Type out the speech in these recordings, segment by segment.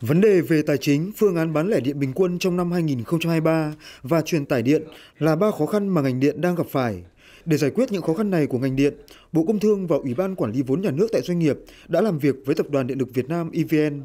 Vấn đề về tài chính, phương án bán lẻ điện bình quân trong năm 2023 và truyền tải điện là ba khó khăn mà ngành điện đang gặp phải. Để giải quyết những khó khăn này của ngành điện, Bộ Công Thương và Ủy ban Quản lý vốn nhà nước tại doanh nghiệp đã làm việc với Tập đoàn Điện lực Việt Nam EVN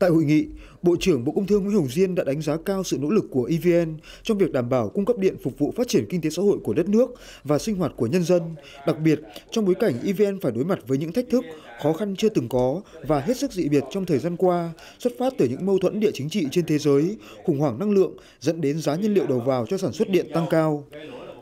Tại hội nghị, Bộ trưởng Bộ Công Thương Nguyễn Hồng Diên đã đánh giá cao sự nỗ lực của EVN trong việc đảm bảo cung cấp điện phục vụ phát triển kinh tế xã hội của đất nước và sinh hoạt của nhân dân, đặc biệt trong bối cảnh EVN phải đối mặt với những thách thức, khó khăn chưa từng có và hết sức dị biệt trong thời gian qua, xuất phát từ những mâu thuẫn địa chính trị trên thế giới, khủng hoảng năng lượng dẫn đến giá nhiên liệu đầu vào cho sản xuất điện tăng cao.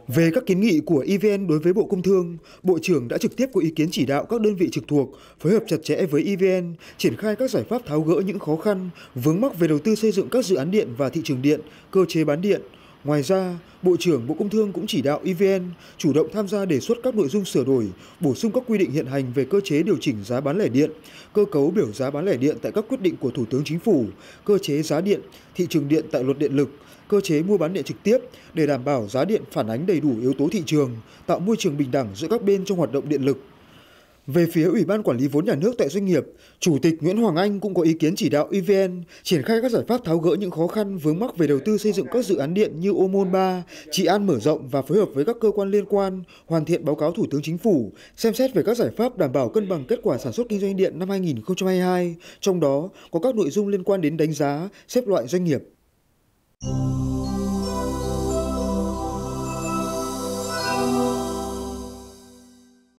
Về các kiến nghị của EVN đối với Bộ Công Thương, Bộ trưởng đã trực tiếp có ý kiến chỉ đạo các đơn vị trực thuộc phối hợp chặt chẽ với EVN triển khai các giải pháp tháo gỡ những khó khăn, vướng mắc về đầu tư xây dựng các dự án điện và thị trường điện, cơ chế bán điện, Ngoài ra, Bộ trưởng Bộ Công Thương cũng chỉ đạo EVN chủ động tham gia đề xuất các nội dung sửa đổi, bổ sung các quy định hiện hành về cơ chế điều chỉnh giá bán lẻ điện, cơ cấu biểu giá bán lẻ điện tại các quyết định của Thủ tướng Chính phủ, cơ chế giá điện, thị trường điện tại luật điện lực, cơ chế mua bán điện trực tiếp để đảm bảo giá điện phản ánh đầy đủ yếu tố thị trường, tạo môi trường bình đẳng giữa các bên trong hoạt động điện lực. Về phía Ủy ban Quản lý vốn nhà nước tại doanh nghiệp, Chủ tịch Nguyễn Hoàng Anh cũng có ý kiến chỉ đạo EVN triển khai các giải pháp tháo gỡ những khó khăn vướng mắc về đầu tư xây dựng các dự án điện như omon Môn 3, Trị An mở rộng và phối hợp với các cơ quan liên quan hoàn thiện báo cáo Thủ tướng Chính phủ, xem xét về các giải pháp đảm bảo cân bằng kết quả sản xuất kinh doanh điện năm 2022, trong đó có các nội dung liên quan đến đánh giá, xếp loại doanh nghiệp.